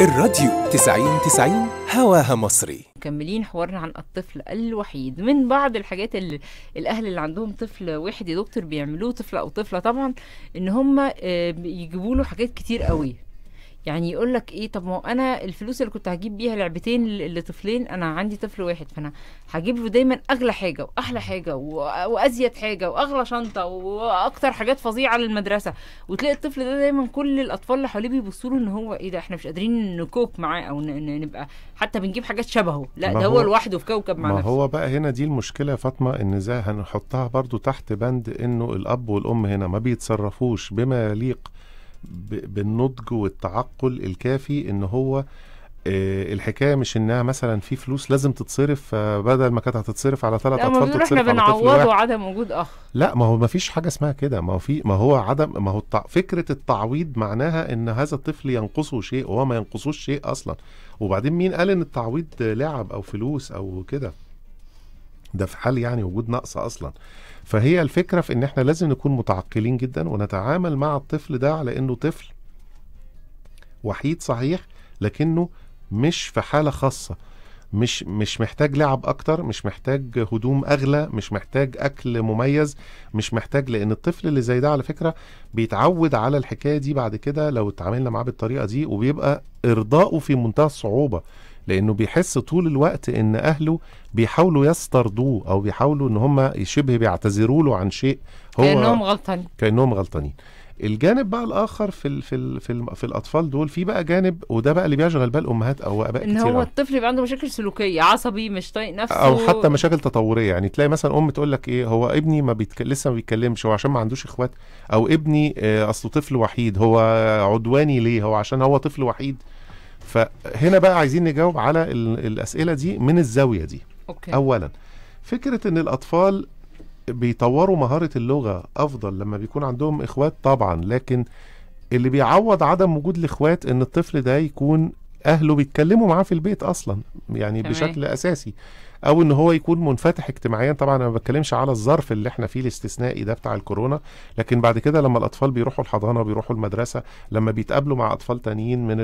الراديو 90 90 هواها مصري مكملين حوارنا عن الطفل الوحيد من بعض الحاجات اللي الاهل اللي عندهم طفل واحد يا دكتور بيعملوه طفل او طفله طبعا ان هم آه، يجيبوا له حاجات كتير قوي يعني يقول لك ايه طب ما انا الفلوس اللي كنت هجيب بيها لعبتين لطفلين انا عندي طفل واحد فانا هجيب له دايما اغلى حاجه واحلى حاجه وازيد حاجه واغلى شنطه واكتر حاجات فظيعه للمدرسه وتلاقي الطفل ده دايما كل الاطفال اللي حواليه بيبصوا له ان هو ايه ده احنا مش قادرين نكوب معاه او نبقى حتى بنجيب حاجات شبهه لا ده هو لوحده في كوكب مع ما نفسه هو بقى هنا دي المشكله يا فاطمه ان ازاي هنحطها برضو تحت بند انه الاب والام هنا ما بيتصرفوش بما يليق بالنضج والتعقل الكافي ان هو آه، الحكايه مش انها مثلا في فلوس لازم تتصرف آه، بدل ما كانت هتتصرف على ثلاث اطفال تتصرف احنا بنعوضه عدم وجود اخ لا ما هو ما فيش حاجه اسمها كده ما هو في ما هو عدم ما هو التع... فكره التعويض معناها ان هذا الطفل ينقصه شيء وهو ما ينقصوش شيء اصلا وبعدين مين قال ان التعويض لعب او فلوس او كده ده في حال يعني وجود نقص اصلا فهي الفكرة في إن إحنا لازم نكون متعقلين جدا ونتعامل مع الطفل ده على إنه طفل وحيد صحيح لكنه مش في حالة خاصة مش مش محتاج لعب اكتر مش محتاج هدوم اغلى مش محتاج اكل مميز مش محتاج لان الطفل اللي زي ده على فكره بيتعود على الحكايه دي بعد كده لو اتعاملنا معاه بالطريقه دي وبيبقى ارضائه في منتهى الصعوبه لانه بيحس طول الوقت ان اهله بيحاولوا يسترضوه او بيحاولوا ان هم شبه بيعتذروا له عن شيء هو كانهم غلطانين كانهم غلطانين الجانب بقى الاخر في الـ في الـ في, الـ في الاطفال دول في بقى جانب وده بقى اللي بيشغل بال امهات او اباء ان هو الطفل بيبقى عنده مشاكل سلوكيه عصبي مش طايق نفسه او حتى مشاكل تطوريه يعني تلاقي مثلا ام تقول لك ايه هو ابني ما بيتك... لسه ما بيتكلمش هو عشان ما عندوش اخوات او ابني آه، اصله طفل وحيد هو عدواني ليه هو عشان هو طفل وحيد فهنا بقى عايزين نجاوب على الاسئله دي من الزاويه دي أوكي. اولا فكره ان الاطفال بيطوروا مهاره اللغه افضل لما بيكون عندهم اخوات طبعا لكن اللي بيعوض عدم وجود الاخوات ان الطفل ده يكون اهله بيتكلموا معاه في البيت اصلا يعني تمام. بشكل اساسي او ان هو يكون منفتح اجتماعيا طبعا انا ما بتكلمش على الظرف اللي احنا فيه الاستثنائي ده بتاع الكورونا لكن بعد كده لما الاطفال بيروحوا الحضانه بيروحوا المدرسه لما بيتقابلوا مع اطفال تانيين من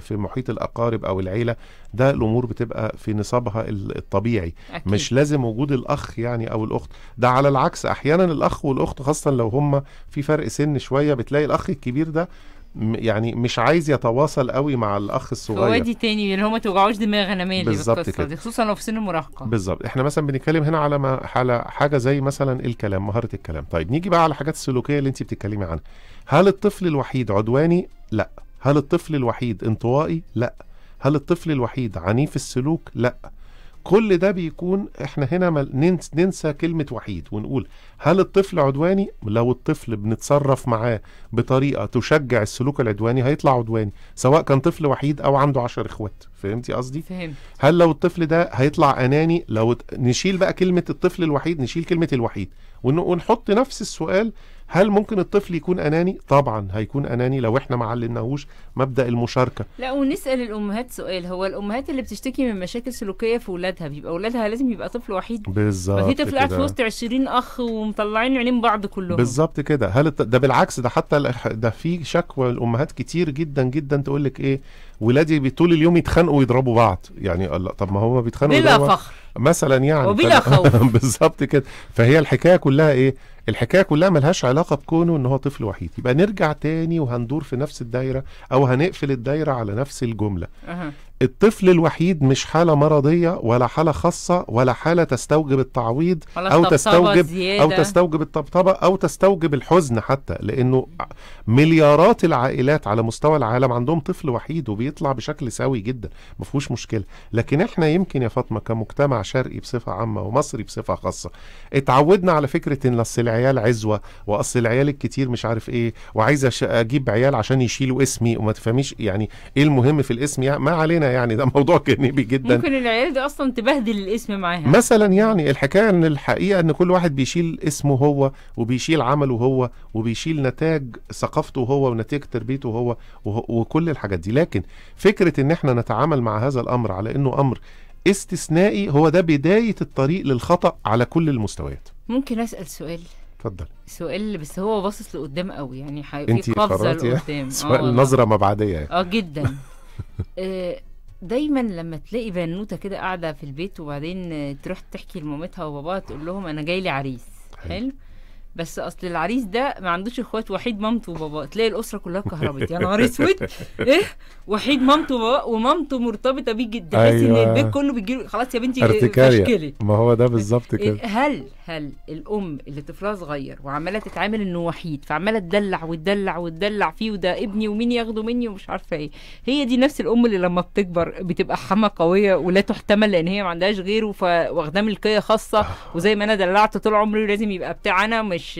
في محيط الاقارب او العيله ده الامور بتبقى في نصابها الطبيعي أكيد. مش لازم وجود الاخ يعني او الاخت ده على العكس احيانا الاخ والاخت خاصه لو هم في فرق سن شويه بتلاقي الاخ الكبير ده يعني مش عايز يتواصل قوي مع الاخ الصغير وادي تاني اللي هو ما توجعوش دماغ انا مالي بالظبط كده دي خصوصا لو في سن المراهقه بالظبط احنا مثلا بنتكلم هنا على على حاجه زي مثلا الكلام مهاره الكلام طيب نيجي بقى على الحاجات السلوكيه اللي انت بتتكلمي عنها هل الطفل الوحيد عدواني لا هل الطفل الوحيد انطوائي لا هل الطفل الوحيد عنيف السلوك لا كل ده بيكون احنا هنا ننسى, ننسى كلمة وحيد ونقول هل الطفل عدواني؟ لو الطفل بنتصرف معاه بطريقة تشجع السلوك العدواني هيطلع عدواني سواء كان طفل وحيد أو عنده عشر إخوات فهمتي قصدي؟ فهمت هل لو الطفل ده هيطلع أناني لو نشيل بقى كلمة الطفل الوحيد نشيل كلمة الوحيد ونحط نفس السؤال هل ممكن الطفل يكون اناني طبعا هيكون اناني لو احنا ما علمناهوش مبدا المشاركه لا ونسال الامهات سؤال هو الامهات اللي بتشتكي من مشاكل سلوكيه في اولادها بيبقى اولادها لازم يبقى طفل وحيد بالظبط في طفل قاعد في وسط 20 اخ ومطلعين عينين بعض كلهم بالظبط كده هل ده بالعكس ده حتى ده في شكوى الامهات كتير جدا جدا تقول لك ايه ولادي طول اليوم يتخانقوا ويضربوا بعض يعني الله طب ما هما بيتخانقوا بلا فخر مثلا يعني وبلا خوف بالظبط كده فهي الحكايه كلها ايه الحكايه كلها ملهاش علاقه بكونه ان هو طفل وحيد يبقى نرجع تاني وهندور في نفس الدايره او هنقفل الدايره على نفس الجمله أه. الطفل الوحيد مش حالة مرضية ولا حالة خاصة ولا حالة تستوجب التعويض أو تستوجب زيادة. أو تستوجب الطبطبة أو تستوجب الحزن حتى لأنه مليارات العائلات على مستوى العالم عندهم طفل وحيد وبيطلع بشكل سوي جدا ما فيهوش مشكلة لكن احنا يمكن يا فاطمة كمجتمع شرقي بصفة عامة ومصري بصفة خاصة اتعودنا على فكرة إن أصل العيال عزوة وأصل العيال الكتير مش عارف إيه وعايز أجيب عيال عشان يشيلوا اسمي وما تفهميش يعني إيه المهم في الاسم يعني ما علينا يعني ده موضوع جانبي جدا ممكن العيال دي اصلا تبهدل الاسم معاها مثلا يعني الحكايه ان الحقيقه ان كل واحد بيشيل اسمه هو وبيشيل عمله هو وبيشيل نتاج ثقافته هو ونتيجه تربيته هو وكل الحاجات دي لكن فكره ان احنا نتعامل مع هذا الامر على انه امر استثنائي هو ده بدايه الطريق للخطا على كل المستويات ممكن اسال سؤال اتفضل سؤال بس هو باصص لقدام قوي يعني هيبقى في قفزه لقدام سؤال آه. نظره مبعديه يعني. اه جدا آه، دايما لما تلاقي بنوته كده قاعده في البيت وبعدين تروح تحكي لمامتها وباباها تقول لهم انا جاي لي عريس حلو, حلو. بس اصل العريس ده ما عندوش اخوات وحيد مامته وبابا تلاقي الاسره كلها كهربت يا نهار اسود ايه وحيد مامته وبابا ومامته مرتبطه بيه جدا تحس أيوة. ان البيت كله بيجي خلاص يا بنتي ارتكاريا ما هو ده بالظبط إيه، كده هل هل الام اللي طفلها صغير وعماله تتعامل انه وحيد فعماله تدلع وتدلع وتدلع فيه وده ابني ومين ياخده مني ومش عارفه ايه هي دي نفس الام اللي لما بتكبر بتبقى حما قويه ولا تحتمل لان هي ما عندهاش غيره فواخداه ملكيه خاصه آه. وزي ما انا دلعت طول عمري لازم يبقى بتاع انا مش مش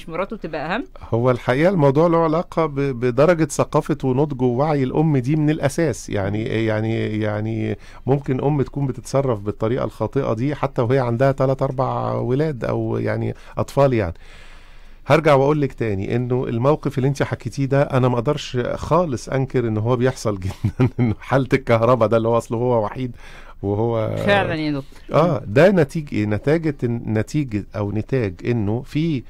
مش مراته تبقى اهم هو الحقيقه الموضوع له علاقه بدرجه ثقافه ونضج ووعي الام دي من الاساس يعني إيه؟ يعني يعني ممكن ام تكون بتتصرف بالطريقه الخاطئه دي حتى وهي عندها ثلاث اربع ولاد او يعني اطفال يعني هرجع واقول لك تاني انه الموقف اللي انت حكيتيه ده انا ما اقدرش خالص انكر ان هو بيحصل جدا انه حاله الكهرباء ده اللي هو اصله هو وحيد وهو فعلا يا دكتور اه ده نتيجه ايه نتاجه نتيجه او نتاج انه في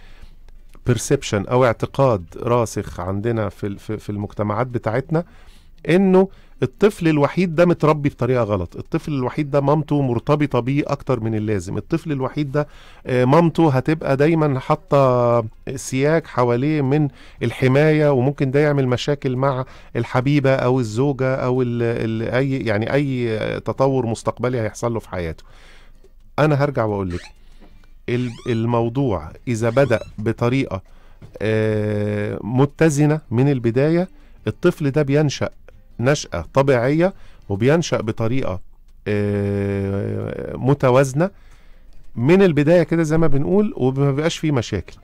بيرسبشن او اعتقاد راسخ عندنا في في المجتمعات بتاعتنا انه الطفل الوحيد ده متربي بطريقه غلط الطفل الوحيد ده مامته مرتبطه بيه اكتر من اللازم الطفل الوحيد ده آه، مامته هتبقى دايما حاطه سياج حواليه من الحمايه وممكن ده يعمل مشاكل مع الحبيبه او الزوجه او الـ الـ اي يعني اي تطور مستقبلي هيحصل له في حياته انا هرجع واقول لك الموضوع اذا بدا بطريقه آه، متزنه من البدايه الطفل ده بينشا نشأة طبيعية وبينشأ بطريقة آه، متوازنة من البداية كده زي ما بنقول وما بيبقاش فيه مشاكل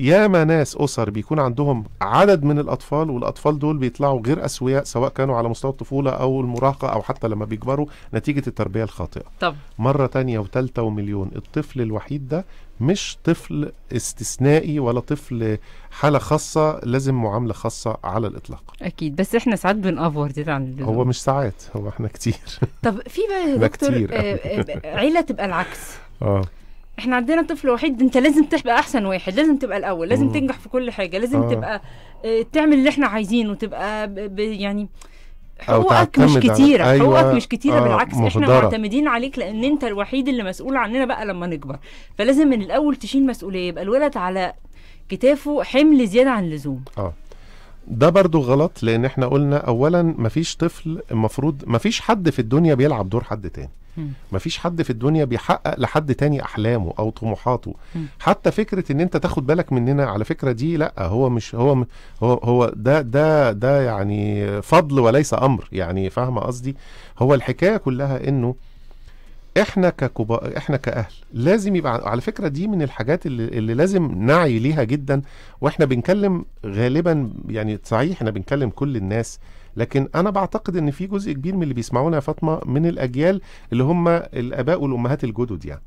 ياما ناس اسر بيكون عندهم عدد من الاطفال والاطفال دول بيطلعوا غير اسوياء سواء كانوا على مستوى الطفوله او المراهقه او حتى لما بيكبروا نتيجه التربيه الخاطئه طب. مره تانية وثالثه ومليون الطفل الوحيد ده مش طفل استثنائي ولا طفل حالة خاصة لازم معاملة خاصة على الإطلاق أكيد بس إحنا ساعات بنأفور دي عن اللزوم هو مش ساعات هو إحنا كتير طب في بقى دكتور آه، آه، عيلة تبقى العكس اه احنا عندنا طفل وحيد انت لازم تبقى احسن واحد لازم تبقى الاول لازم تنجح في كل حاجه لازم آه. تبقى آه، تعمل اللي احنا عايزينه تبقى يعني حقوقك مش كتيره أيوة. حقوقك مش كتيره آه بالعكس مصدرة. احنا معتمدين عليك لان انت الوحيد اللي مسؤول عننا بقى لما نكبر فلازم من الاول تشيل مسؤوليه يبقى الولد على كتافه حمل زياده عن اللزوم اه ده برضو غلط لان احنا قلنا اولا مفيش طفل المفروض مفيش حد في الدنيا بيلعب دور حد تاني مفيش حد في الدنيا بيحقق لحد تاني احلامه او طموحاته حتى فكره ان انت تاخد بالك مننا على فكره دي لا هو مش هو هو هو ده ده ده يعني فضل وليس امر يعني فاهمه قصدي هو الحكايه كلها انه احنا ككبار احنا كاهل لازم يبقى على فكره دي من الحاجات اللي, اللي لازم نعي ليها جدا واحنا بنكلم غالبا يعني صحيح احنا بنكلم كل الناس لكن انا بعتقد ان في جزء كبير من اللي بيسمعونا يا فاطمه من الاجيال اللي هم الاباء والامهات الجدد يعني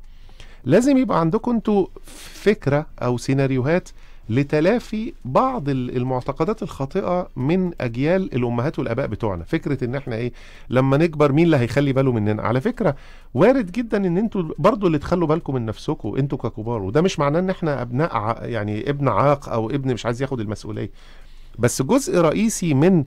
لازم يبقى عندكم انتوا فكره او سيناريوهات لتلافي بعض المعتقدات الخاطئه من اجيال الامهات والاباء بتوعنا فكره ان احنا ايه لما نكبر مين اللي هيخلي باله مننا على فكره وارد جدا ان انتوا برضو اللي تخلوا بالكم من نفسكم انتوا ككبار وده مش معناه ان احنا ابناء يعني ابن عاق او ابن مش عايز ياخد المسؤوليه بس جزء رئيسي من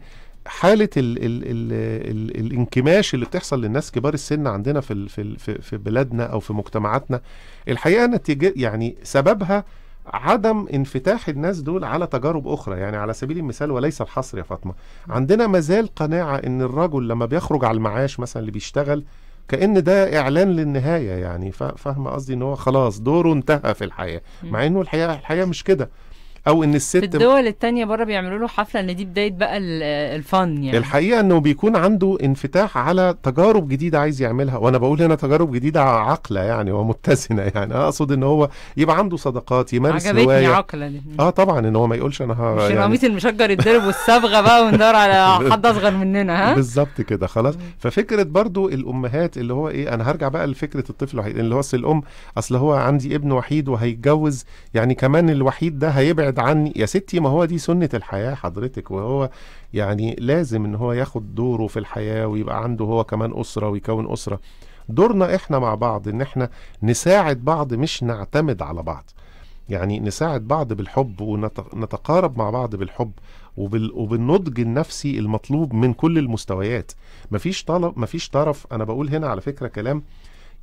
حاله الـ الـ الـ الـ الانكماش اللي بتحصل للناس كبار السن عندنا في في في بلادنا او في مجتمعاتنا الحقيقه نتيجه يعني سببها عدم انفتاح الناس دول على تجارب اخرى يعني على سبيل المثال وليس الحصر يا فاطمه عندنا مازال قناعه ان الرجل لما بيخرج على المعاش مثلا اللي بيشتغل كان ده اعلان للنهايه يعني فاهمه قصدي ان هو خلاص دوره انتهى في الحياه مع انه الحقيقه الحقيقه مش كده او ان الست في الدول التانية بره بيعملوا له حفله ان دي بدايه بقى الفن يعني الحقيقه انه بيكون عنده انفتاح على تجارب جديده عايز يعملها وانا بقول هنا تجارب جديده عاقله يعني ومتزنه يعني اقصد ان هو يبقى عنده صداقات يمارس عجبتني هوايه عقله اه طبعا ان هو ما يقولش انا ه... مش يعني... القميص المشجر يتضرب والصبغه بقى وندور على حد اصغر مننا ها بالظبط كده خلاص ففكره برضو الامهات اللي هو ايه انا هرجع بقى لفكره الطفل الوحيد اللي هو اصل الام اصل هو عندي ابن وحيد وهيتجوز يعني كمان الوحيد ده هيبعد ابعد عني يا ستي ما هو دي سنه الحياه حضرتك وهو يعني لازم ان هو ياخد دوره في الحياه ويبقى عنده هو كمان اسره ويكون اسره دورنا احنا مع بعض ان احنا نساعد بعض مش نعتمد على بعض يعني نساعد بعض بالحب ونتقارب مع بعض بالحب وبالنضج النفسي المطلوب من كل المستويات مفيش طلب مفيش طرف انا بقول هنا على فكره كلام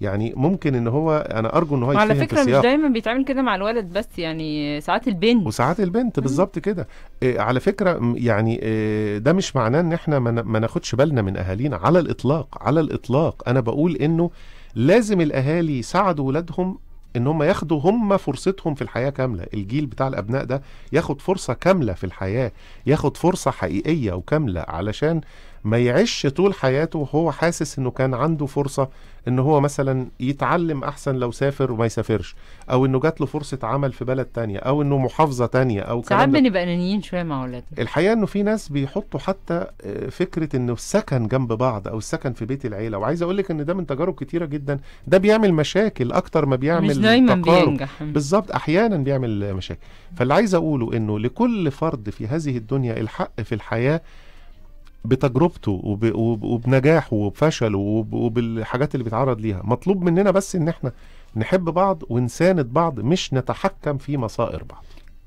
يعني ممكن ان هو انا ارجو ان هو على فكره مش دايما بيتعمل كده مع الولد بس يعني ساعات البنت وساعات البنت بالظبط كده إيه على فكره يعني إيه ده مش معناه ان احنا ما ناخدش بالنا من اهالينا على الاطلاق على الاطلاق انا بقول انه لازم الاهالي يساعدوا ولادهم ان هم ياخدوا هم فرصتهم في الحياه كامله الجيل بتاع الابناء ده ياخد فرصه كامله في الحياه ياخد فرصه حقيقيه وكامله علشان ما يعيش طول حياته وهو حاسس انه كان عنده فرصه ان هو مثلا يتعلم احسن لو سافر وما يسافرش او انه جات له فرصه عمل في بلد تانية او انه محافظه تانية او ساعات بنبقى انانيين شويه مع اولادنا الحقيقه انه في ناس بيحطوا حتى آه، فكره انه السكن جنب بعض او السكن في بيت العيله وعايز اقول لك ان ده من تجارب كتيره جدا ده بيعمل مشاكل اكتر ما بيعمل مش دايما تقارب. بينجح بالظبط احيانا بيعمل مشاكل فاللي عايز اقوله انه لكل فرد في هذه الدنيا الحق في الحياه بتجربته وب... وب... وبنجاحه وبفشله وب... وبالحاجات اللي بيتعرض ليها مطلوب مننا بس ان احنا نحب بعض ونساند بعض مش نتحكم في مصائر بعض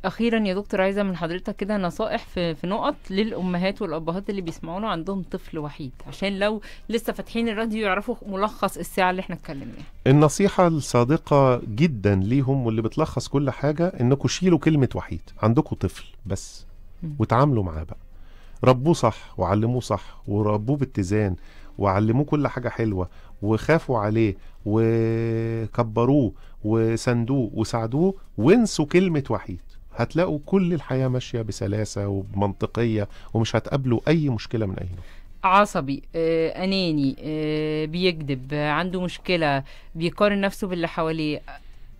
اخيرا يا دكتور عايزه من حضرتك كده نصائح في, في نقط للامهات والابهات اللي بيسمعونا عندهم طفل وحيد عشان لو لسه فاتحين الراديو يعرفوا ملخص الساعه اللي احنا اتكلمناها النصيحه الصادقه جدا ليهم واللي بتلخص كل حاجه انكم شيلوا كلمه وحيد عندكم طفل بس وتعاملوا معاه بقى ربوه صح وعلموه صح وربوه باتزان وعلموه كل حاجة حلوة وخافوا عليه وكبروه وسندوه وساعدوه وانسوا كلمة وحيد هتلاقوا كل الحياة ماشية بسلاسة وبمنطقية ومش هتقابلوا أي مشكلة من أي نوع عصبي آه، أناني آه، بيكذب عنده مشكلة بيقارن نفسه باللي حواليه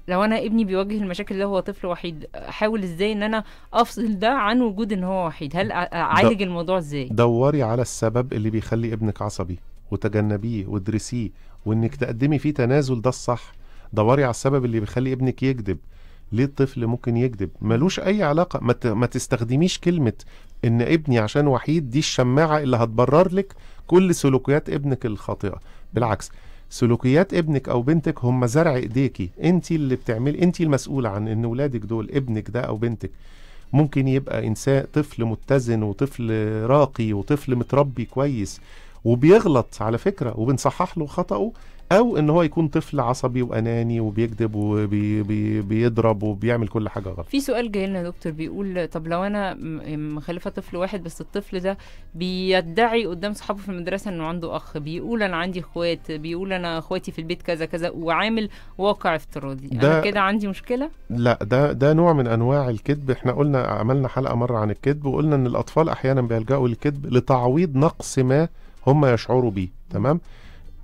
لو انا ابني بيواجه المشاكل ده هو طفل وحيد احاول ازاي ان انا افصل ده عن وجود ان هو وحيد هل اعالج الموضوع ازاي دوري على السبب اللي بيخلي ابنك عصبي وتجنبيه وادرسيه وانك تقدمي فيه تنازل ده الصح دوري على السبب اللي بيخلي ابنك يكذب ليه الطفل ممكن يكذب ملوش اي علاقه ما, ما تستخدميش كلمه ان ابني عشان وحيد دي الشماعه اللي هتبرر لك كل سلوكيات ابنك الخاطئه بالعكس سلوكيات ابنك او بنتك هم زرع ايديكي انت اللي بتعمل انت المسؤوله عن ان ولادك دول ابنك ده او بنتك ممكن يبقى انسان طفل متزن وطفل راقي وطفل متربي كويس وبيغلط على فكره وبنصحح له خطأه او ان هو يكون طفل عصبي واناني وبيكذب وبيضرب وبي وبيعمل كل حاجه غلط في سؤال جاي لنا يا دكتور بيقول طب لو انا مخلفه طفل واحد بس الطفل ده بيدعي قدام صحابه في المدرسه انه عنده اخ بيقول انا عندي اخوات بيقول انا اخواتي في البيت كذا كذا وعامل واقع افتراضي انا كده عندي مشكله لا ده ده نوع من انواع الكذب احنا قلنا عملنا حلقه مره عن الكذب وقلنا ان الاطفال احيانا بيلجأوا للكذب لتعويض نقص ما هم يشعروا بيه تمام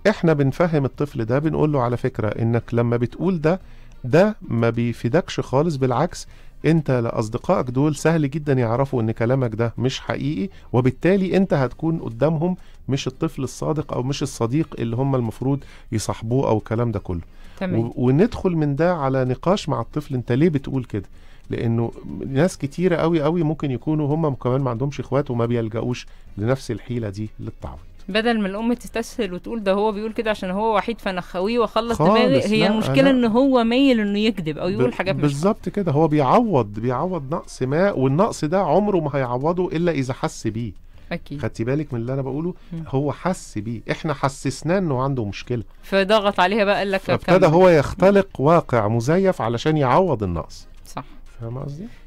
احنا بنفهم الطفل ده بنقول له على فكرة انك لما بتقول ده ده ما بيفيدكش خالص بالعكس انت لاصدقائك دول سهل جدا يعرفوا ان كلامك ده مش حقيقي وبالتالي انت هتكون قدامهم مش الطفل الصادق او مش الصديق اللي هم المفروض يصاحبوه او الكلام ده كله تمام. وندخل من ده على نقاش مع الطفل انت ليه بتقول كده لانه ناس كتيره قوي قوي ممكن يكونوا هم كمان ما عندهمش اخوات وما بيلجأوش لنفس الحيله دي للتعويض بدل ما الام تستسهل وتقول ده هو بيقول كده عشان هو وحيد فانا اخويه واخلص دماغي هي المشكله ان هو مايل انه يكذب او يقول حاجات بالظبط كده هو بيعوض بيعوض نقص ما والنقص ده عمره ما هيعوضه الا اذا حس بيه اكيد خدتي بالك من اللي انا بقوله م. هو حس بيه احنا حسسناه انه عنده مشكله فضغط عليها بقى قال لك فابتدى هو يختلق واقع مزيف علشان يعوض النقص صح فاهم قصدي